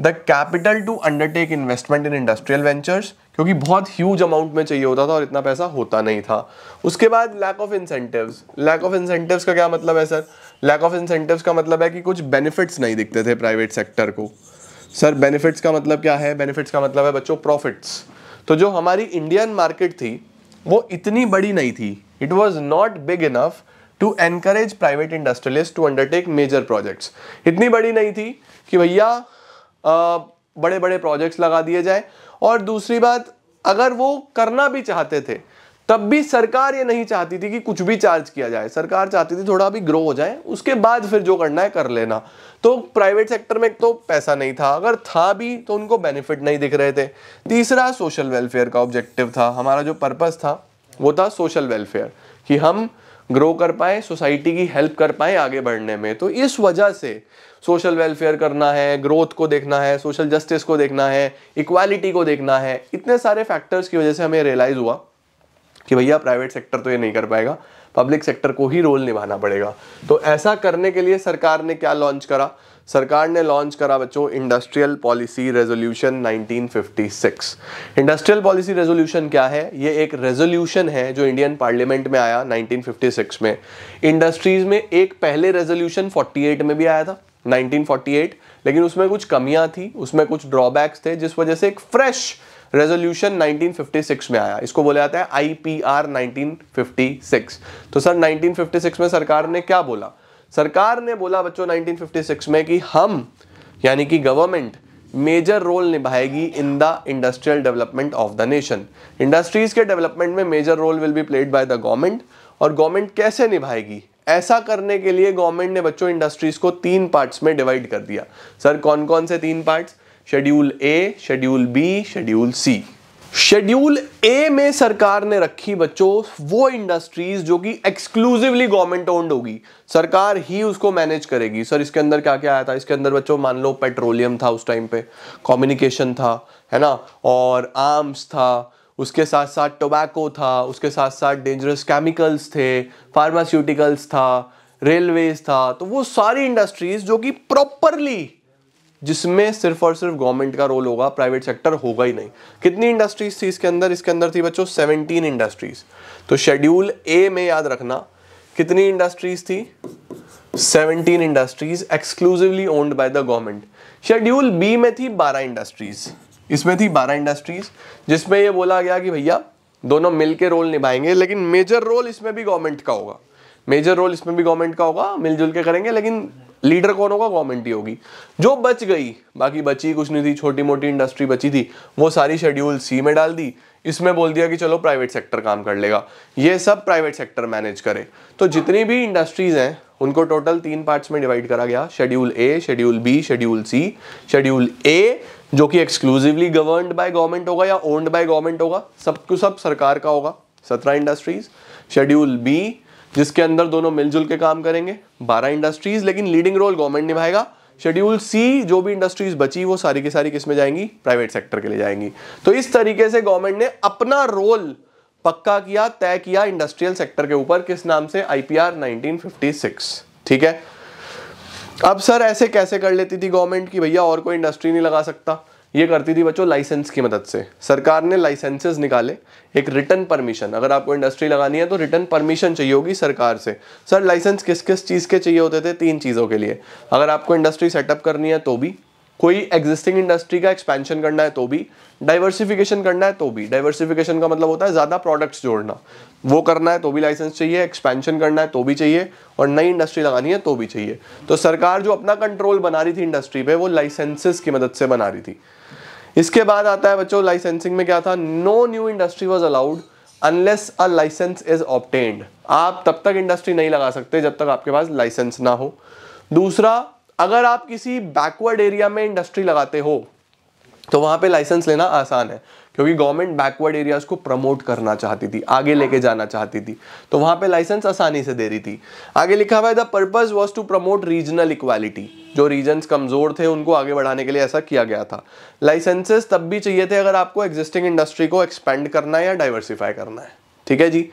the capital to undertake investment in industrial ventures क्योंकि बहुत ह्यूज अमाउंट में चाहिए होता था और इतना पैसा होता नहीं था उसके बाद lack of incentives lack of incentives का क्या मतलब है सर लैक ऑफ इंसेंटिव्स का मतलब है कि कुछ बेनिफिट्स नहीं दिखते थे प्राइवेट सेक्टर को सर बेनिफिट्स का मतलब क्या है बेनिफिट्स का मतलब है बच्चों प्रॉफिट्स तो जो हमारी इंडियन मार्केट थी वो इतनी बड़ी नहीं थी it was not big enough to encourage private industrialist to undertake major projects इतनी बड़ी नहीं थी कि भैया बड़े बड़े प्रोजेक्ट्स लगा दिए जाए और दूसरी बात अगर वो करना भी चाहते थे तब भी सरकार ये नहीं चाहती थी कि कुछ भी चार्ज किया जाए सरकार चाहती थी थोड़ा भी ग्रो हो जाए उसके बाद फिर जो करना है कर लेना तो प्राइवेट सेक्टर में तो पैसा नहीं था अगर था भी तो उनको बेनिफिट नहीं दिख रहे थे तीसरा सोशल वेलफेयर का ऑब्जेक्टिव था हमारा जो पर्पज़ था वो था सोशल वेलफेयर कि हम ग्रो कर पाए सोसाइटी की हेल्प कर पाए आगे बढ़ने में तो इस वजह से सोशल वेलफेयर करना है ग्रोथ को देखना है सोशल जस्टिस को देखना है इक्वालिटी को देखना है इतने सारे फैक्टर्स की वजह से हमें रियलाइज़ हुआ कि भैया प्राइवेट सेक्टर तो ये नहीं कर पाएगा पब्लिक सेक्टर को ही रोल निभाना पड़ेगा तो ऐसा करने के लिए सरकार ने क्या लॉन्च करा सरकार ने लॉन्च करा बच्चों industrial policy resolution 1956 industrial policy resolution क्या है ये एक रेजोल्यूशन है जो इंडियन पार्लियामेंट में आया 1956 में इंडस्ट्रीज में एक पहले रेजोल्यूशन 48 में भी आया था 1948 लेकिन उसमें कुछ कमियां थी उसमें कुछ ड्रॉबैक्स थे जिस वजह से एक फ्रेश रेजोल्यूशन 1956 में आया इसको बोला जाता है आईपीआर 1956 तो सर 1956 में सरकार ने क्या बोला सरकार ने बोला बच्चों 1956 में कि हम यानी कि गवर्नमेंट मेजर रोल निभाएगी in the industrial development of the nation industries के डेवलपमेंट में major role will be played by the government और गवर्नमेंट कैसे निभाएगी ऐसा करने के लिए गवर्नमेंट ने बच्चों इंडस्ट्रीज को तीन पार्ट्स में डिवाइड कर दिया सर कौन कौन से तीन parts schedule A schedule B schedule C schedule A में सरकार ने रखी बच्चों वो इंडस्ट्रीज जो कि एक्सक्लूसिवली गवर्नमेंट ओन्ड होगी सरकार ही उसको मैनेज करेगी सर इसके अंदर क्या क्या आया था इसके अंदर बच्चों मान लो पेट्रोलियम था उस टाइम पे कम्युनिकेशन था है ना और आर्म्स था उसके साथ साथ टोबैको था उसके साथ साथ डेंजरस केमिकल्स थे फार्मास्यूटिकल्स था रेलवेज था तो वो सारी इंडस्ट्रीज जो कि प्रॉपरली जिसमें सिर्फ और सिर्फ गवर्नमेंट का रोल होगा प्राइवेट सेक्टर होगा ही नहीं कितनी इंडस्ट्रीज थी इसके अंदर इसके अंदर थी बच्चों सेवनटीन इंडस्ट्रीज तो शेड्यूल ए में याद रखना कितनी इंडस्ट्रीज थी seventeen industries exclusively owned by the government schedule B में थी बारह इंडस्ट्रीज इसमें थी बारह इंडस्ट्रीज जिसमें यह बोला गया कि भैया दोनों मिलकर रोल निभाएंगे लेकिन मेजर रोल इसमें भी गवर्नमेंट का होगा मेजर रोल इसमें भी गवर्नमेंट का होगा मिलजुल के करेंगे लेकिन लीडर कौन होगा गवर्नमेंट ही होगी जो बच गई बाकी बची कुछ नहीं थी छोटी मोटी इंडस्ट्री बची थी वो सारी शेड्यूल सी में डाल दी इसमें बोल दिया कि चलो प्राइवेट सेक्टर काम कर लेगा ये सब प्राइवेट सेक्टर मैनेज करे तो जितनी भी इंडस्ट्रीज़ हैं उनको टोटल तीन पार्ट्स में डिवाइड करा गया schedule A schedule B schedule C schedule A जो कि एक्सक्लूसिवली गवर्नड बाय गवर्नमेंट होगा या ओन्ड बाय गवर्नमेंट होगा सब कुछ सब सरकार का होगा सत्रह इंडस्ट्रीज शेड्यूल बी जिसके अंदर दोनों मिलजुल के काम करेंगे बारह इंडस्ट्रीज लेकिन लीडिंग रोल गवर्नमेंट निभाएगा शेड्यूल सी जो भी इंडस्ट्रीज बची वो सारी की सारी किस में जाएंगी प्राइवेट सेक्टर के लिए जाएंगी तो इस तरीके से गवर्नमेंट ने अपना रोल पक्का किया तय किया इंडस्ट्रियल सेक्टर के ऊपर किस नाम से आईपीआर 1956 ठीक है अब सर ऐसे कैसे कर लेती थी गवर्नमेंट की भैया और कोई इंडस्ट्री नहीं लगा सकता ये करती थी बच्चों लाइसेंस की मदद से सरकार ने लाइसेंसेस निकाले एक रिटर्न परमिशन अगर आपको इंडस्ट्री लगानी है तो रिटर्न परमिशन चाहिए होगी सरकार से सर लाइसेंस किस किस चीज़ के चाहिए होते थे तीन चीज़ों के लिए अगर आपको इंडस्ट्री सेटअप करनी है तो भी कोई एग्जिस्टिंग इंडस्ट्री का एक्सपेंशन करना है तो भी डाइवर्सिफिकेशन करना है तो भी डाइवर्सिफिकेशन का मतलब होता है ज़्यादा प्रोडक्ट्स जोड़ना वो करना है तो भी लाइसेंस चाहिए एक्सपेंशन करना है तो भी चाहिए और नई इंडस्ट्री लगानी है तो भी चाहिए तो सरकार जो अपना कंट्रोल बना रही थी इंडस्ट्री पे वो लाइसेंसेस की मदद से बना रही थी इसके बाद आता है बच्चों लाइसेंसिंग में क्या था no new industry was allowed unless a license is obtained आप तब तक इंडस्ट्री नहीं लगा सकते जब तक आपके पास लाइसेंस ना हो दूसरा अगर आप किसी बैकवर्ड एरिया में इंडस्ट्री लगाते हो तो वहां पे लाइसेंस लेना आसान है क्योंकि गवर्नमेंट बैकवर्ड एरियाज को प्रमोट करना चाहती थी आगे लेके जाना चाहती थी तो वहां पे लाइसेंस आसानी से दे रही थी आगे लिखा हुआ है the purpose was to promote regional equality जो रीजन कमज़ोर थे उनको आगे बढ़ाने के लिए ऐसा किया गया था लाइसेंसेस तब भी चाहिए थे अगर आपको एग्जिस्टिंग इंडस्ट्री को एक्सपेंड करना है या डाइवर्सिफाई करना है ठीक है जी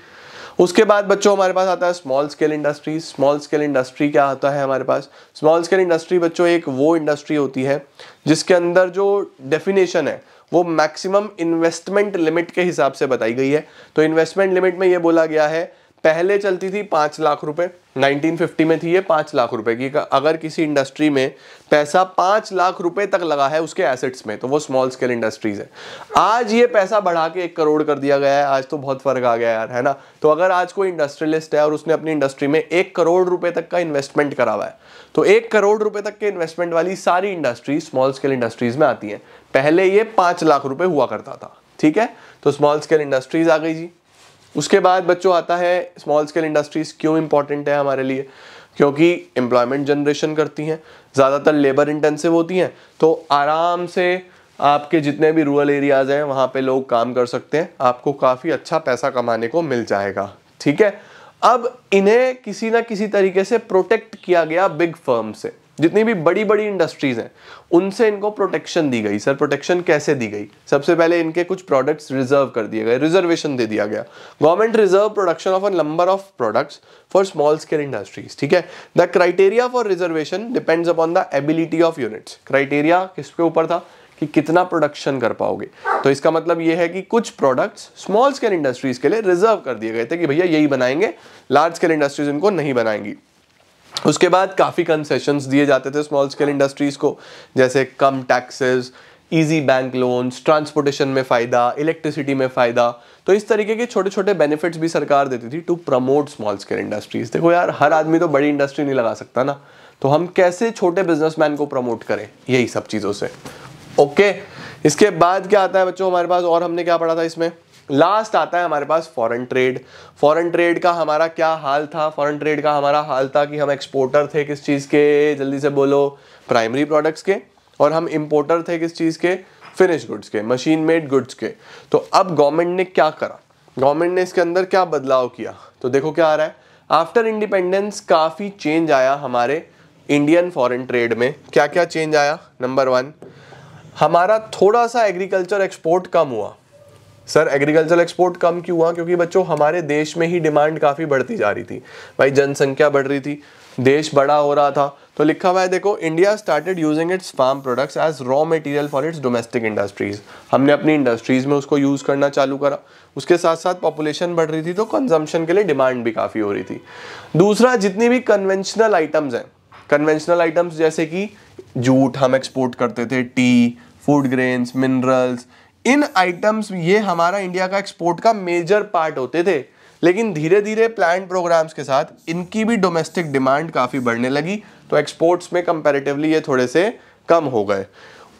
उसके बाद बच्चों हमारे पास आता है small scale industry small scale industry क्या होता है हमारे पास स्मॉल स्केल इंडस्ट्री बच्चों एक वो इंडस्ट्री होती है जिसके अंदर जो डेफिनेशन है वो मैक्सिमम इन्वेस्टमेंट लिमिट के हिसाब से बताई गई है तो इन्वेस्टमेंट लिमिट में ये बोला गया है पहले चलती थी पांच लाख रुपए 1950 में थी ये पांच लाख रुपए की अगर किसी इंडस्ट्री में पैसा पांच लाख रुपए तक लगा है उसके एसेट्स में तो वो स्मॉल स्केल इंडस्ट्रीज है आज ये पैसा बढ़ा के एक करोड़ कर दिया गया है आज तो बहुत फर्क आ गया यार है ना तो अगर आज कोई इंडस्ट्रियलिस्ट है और उसने अपनी इंडस्ट्री में एक करोड़ रुपए तक का इन्वेस्टमेंट करा हुआ है तो एक करोड़ रुपए तक के इन्वेस्टमेंट वाली सारी इंडस्ट्री स्मॉल स्केल इंडस्ट्रीज में आती है पहले ये पांच लाख रुपए हुआ करता था ठीक है तो स्मॉल स्केल इंडस्ट्रीज आ गई जी उसके बाद बच्चों आता है स्मॉल स्केल इंडस्ट्रीज़ क्यों इंपॉर्टेंट है हमारे लिए क्योंकि एम्प्लॉयमेंट जनरेशन करती हैं ज़्यादातर लेबर इंटेंसिव होती हैं तो आराम से आपके जितने भी रूरल एरियाज़ हैं वहाँ पे लोग काम कर सकते हैं आपको काफ़ी अच्छा पैसा कमाने को मिल जाएगा ठीक है अब इन्हें किसी ना किसी तरीके से प्रोटेक्ट किया गया बिग फर्म से जितनी भी बड़ी बड़ी इंडस्ट्रीज़ हैं उनसे इनको प्रोटेक्शन दी गई सर प्रोटेक्शन कैसे दी गई सबसे पहले इनके कुछ प्रोडक्ट्स रिजर्व कर दिए गए रिजर्वेशन दे दिया गया government reserve production of a number of products for small scale industries ठीक है the criteria for reservation depends upon the ability of units criteria किसके ऊपर था कि कितना प्रोडक्शन कर पाओगे तो इसका मतलब यह है कि कुछ प्रोडक्ट्स स्मॉल स्केल इंडस्ट्रीज के लिए रिजर्व कर दिए गए थे कि भैया यही बनाएंगे लार्ज स्केल इंडस्ट्रीज इनको नहीं बनाएंगी उसके बाद काफ़ी कंसेशंस दिए जाते थे स्मॉल स्केल इंडस्ट्रीज़ को जैसे कम taxes easy bank loans transportation में फ़ायदा इलेक्ट्रिसिटी में फ़ायदा तो इस तरीके के छोटे छोटे बेनिफिट्स भी सरकार देती थी to promote small scale industries देखो यार हर आदमी तो बड़ी इंडस्ट्री नहीं लगा सकता ना तो हम कैसे छोटे बिजनेसमैन को प्रमोट करें यही सब चीज़ों से ओके इसके बाद क्या आता है बच्चों हमारे पास और हमने क्या पढ़ा था इसमें लास्ट आता है हमारे पास फॉरेन ट्रेड फॉरेन ट्रेड का हमारा क्या हाल था फॉरेन ट्रेड का हमारा हाल था कि हम एक्सपोर्टर थे किस चीज़ के जल्दी से बोलो प्राइमरी प्रोडक्ट्स के और हम इम्पोर्टर थे किस चीज़ के फिनिश गुड्स के मशीन मेड गुड्स के तो अब गवर्नमेंट ने क्या करा गवर्नमेंट ने इसके अंदर क्या बदलाव किया तो देखो क्या आ रहा है आफ्टर इंडिपेंडेंस काफ़ी चेंज आया हमारे इंडियन फॉरेन ट्रेड में क्या क्या चेंज आया नंबर वन हमारा थोड़ा सा एग्रीकल्चर एक्सपोर्ट कम हुआ सर एग्रीकल्चर एक्सपोर्ट कम क्यों हुआ क्योंकि बच्चों हमारे देश में ही डिमांड काफ़ी बढ़ती जा रही थी भाई जनसंख्या बढ़ रही थी देश बड़ा हो रहा था तो लिखा हुआ है देखो India started using its farm products as raw material for its domestic industries हमने अपनी इंडस्ट्रीज़ में उसको यूज़ करना चालू करा उसके साथ साथ पॉपुलेशन बढ़ रही थी तो कंजम्पशन के लिए डिमांड भी काफ़ी हो रही थी दूसरा जितनी भी कन्वेंशनल आइटम्स हैं कन्वेंशनल आइटम्स जैसे कि जूट हम एक्सपोर्ट करते थे टी फूड ग्रेन्स मिनरल्स इन आइटम्स ये हमारा इंडिया का एक्सपोर्ट का मेजर पार्ट होते थे लेकिन धीरे धीरे प्लान प्रोग्राम्स के साथ इनकी भी डोमेस्टिक डिमांड काफ़ी बढ़ने लगी तो एक्सपोर्ट्स में कंपेरेटिवली ये थोड़े से कम हो गए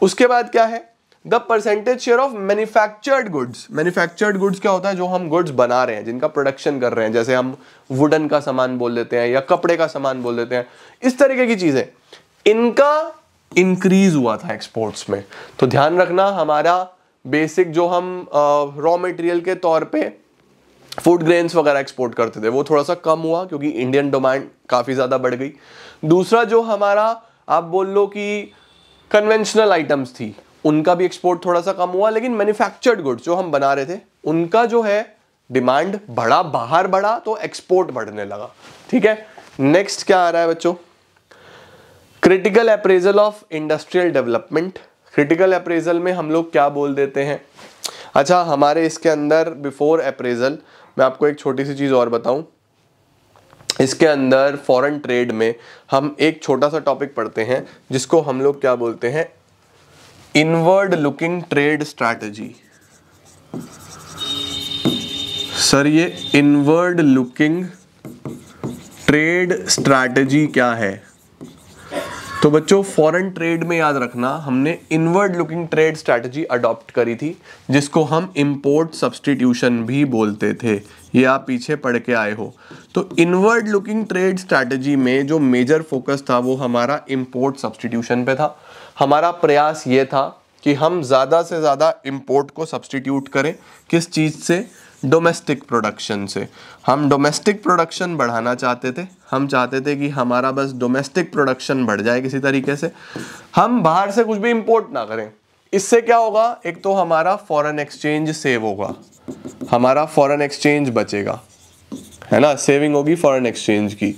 उसके बाद क्या है the percentage share of manufactured goods manufactured goods क्या होता है जो हम गुड्स बना रहे हैं जिनका प्रोडक्शन कर रहे हैं जैसे हम वुडन का सामान बोल देते हैं या कपड़े का सामान बोल देते हैं इस तरीके की चीज़ें इनका इंक्रीज हुआ था एक्सपोर्ट्स में तो ध्यान रखना हमारा बेसिक जो हम रॉ uh, मटेरियल के तौर पे फूड ग्रेन्स वगैरह एक्सपोर्ट करते थे वो थोड़ा सा कम हुआ क्योंकि इंडियन डिमांड काफ़ी ज़्यादा बढ़ गई दूसरा जो हमारा आप बोल लो कि कन्वेंशनल आइटम्स थी उनका भी एक्सपोर्ट थोड़ा सा कम हुआ लेकिन मैन्युफैक्चर्ड गुड्स जो हम बना रहे थे उनका जो है डिमांड बढ़ा बाहर बढ़ा तो एक्सपोर्ट बढ़ने लगा ठीक है नेक्स्ट क्या आ रहा है बच्चों critical appraisal of industrial development critical appraisal में हम लोग क्या बोल देते हैं अच्छा हमारे इसके अंदर बिफोर अप्रेजल मैं आपको एक छोटी सी चीज़ और बताऊँ इसके अंदर फॉरेन ट्रेड में हम एक छोटा सा टॉपिक पढ़ते हैं जिसको हम लोग क्या बोलते हैं inward looking trade strategy sir ये इनवर्ड लुकिंग ट्रेड स्ट्रैटेजी क्या है तो बच्चों फॉरेन ट्रेड में याद रखना हमने inward looking trade strategy adopt करी थी जिसको हम इम्पोर्ट सब्सटीट्यूशन भी बोलते थे ये आप पीछे पढ़ के आए हो तो इनवर्ड लुकिंग ट्रेड स्ट्रेटजी में जो मेजर फोकस था वो हमारा इम्पोर्ट सब्सटीट्यूशन पे था हमारा प्रयास ये था कि हम ज़्यादा से ज़्यादा इम्पोर्ट को सब्सटीट्यूट करें किस चीज़ से डोमेस्टिक प्रोडक्शन से हम डोमेस्टिक प्रोडक्शन बढ़ाना चाहते थे हम चाहते थे कि हमारा बस डोमेस्टिक प्रोडक्शन बढ़ जाए किसी तरीके से हम बाहर से कुछ भी इम्पोर्ट ना करें इससे क्या होगा एक तो हमारा फॉरेन एक्सचेंज सेव होगा हमारा फॉरेन एक्सचेंज बचेगा है ना सेविंग होगी फॉरेन एक्सचेंज की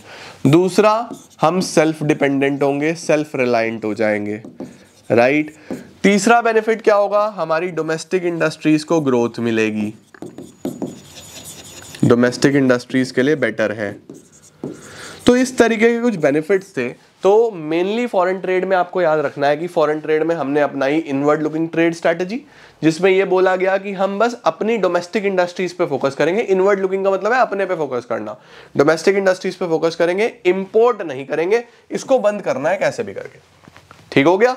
दूसरा हम सेल्फ डिपेंडेंट होंगे सेल्फ रिलायंट हो जाएंगे राइट तीसरा बेनिफिट क्या होगा हमारी डोमेस्टिक इंडस्ट्रीज को ग्रोथ मिलेगी डोमेस्टिक इंडस्ट्रीज़ के लिए बेटर है तो इस तरीके के कुछ बेनिफिट्स थे तो मेनली फॉरेन ट्रेड में आपको याद रखना है कि फॉरेन ट्रेड में हमने अपनाई इनवर्ड लुकिंग ट्रेड स्ट्रेटजी जिसमें यह बोला गया कि हम बस अपनी डोमेस्टिक इंडस्ट्रीज पे फोकस करेंगे इनवर्ड लुकिंग का मतलब है अपने पे फोकस करना डोमेस्टिक इंडस्ट्रीज पे फोकस करेंगे इंपोर्ट नहीं करेंगे इसको बंद करना है कैसे भी करके ठीक हो गया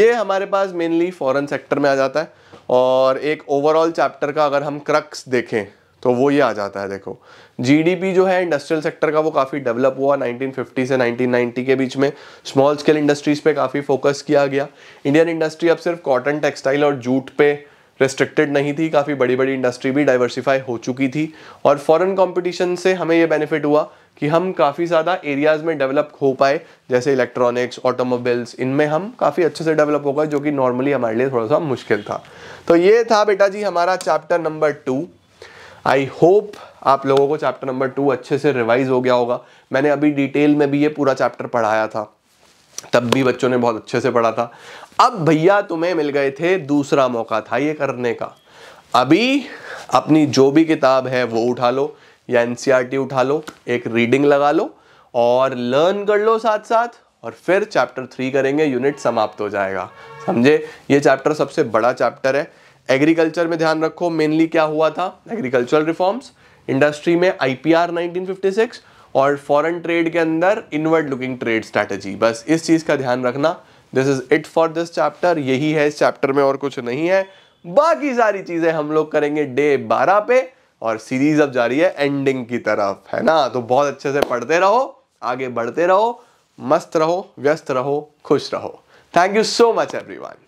ये हमारे पास मेनली फॉरन सेक्टर में आ जाता है और एक ओवरऑल चैप्टर का अगर हम क्रक्स देखें तो वो ये आ जाता है देखो जीडीपी जो है इंडस्ट्रियल सेक्टर का वो काफ़ी डेवलप हुआ 1950 से 1990 के बीच में स्मॉल स्केल इंडस्ट्रीज़ पे काफ़ी फोकस किया गया इंडियन इंडस्ट्री अब सिर्फ कॉटन टेक्सटाइल और जूट पे रिस्ट्रिक्टेड नहीं थी काफ़ी बड़ी बड़ी इंडस्ट्री भी डाइवर्सिफाई हो चुकी थी और फॉरन कॉम्पिटिशन से हमें ये बेनिफिट हुआ कि हम काफ़ी ज़्यादा एरियाज़ में डेवलप हो पाए जैसे इलेक्ट्रॉनिक्स ऑटोमोबाइल्स इनमें हम काफ़ी अच्छे से डेवलप हो गए जो कि नॉर्मली हमारे लिए थोड़ा सा मुश्किल था तो ये था बेटा जी हमारा chapter number two I hope आप लोगों को चैप्टर नंबर टू अच्छे से रिवाइज हो गया होगा मैंने अभी डिटेल में भी ये पूरा चैप्टर पढ़ाया था तब भी बच्चों ने बहुत अच्छे से पढ़ा था अब भैया तुम्हें मिल गए थे दूसरा मौका था ये करने का अभी अपनी जो भी किताब है वो उठा लो या एन e उठा लो एक रीडिंग लगा लो और लर्न कर लो साथ साथ और फिर चैप्टर थ्री करेंगे यूनिट समाप्त हो जाएगा समझे ये चैप्टर सबसे बड़ा चैप्टर है एग्रीकल्चर में ध्यान रखो मेनली क्या हुआ था एग्रीकल्चरल रिफॉर्म्स इंडस्ट्री में आईपीआर 1956 और फॉरेन ट्रेड के अंदर इनवर्ड लुकिंग ट्रेड स्ट्रैटेजी बस इस चीज़ का ध्यान रखना this is it for this chapter यही है इस चैप्टर में और कुछ नहीं है बाकी सारी चीज़ें हम लोग करेंगे डे बारह पे और सीरीज अब जारी है एंडिंग की तरफ है ना तो बहुत अच्छे से पढ़ते रहो आगे बढ़ते रहो मस्त रहो व्यस्त रहो खुश रहो thank you so much everyone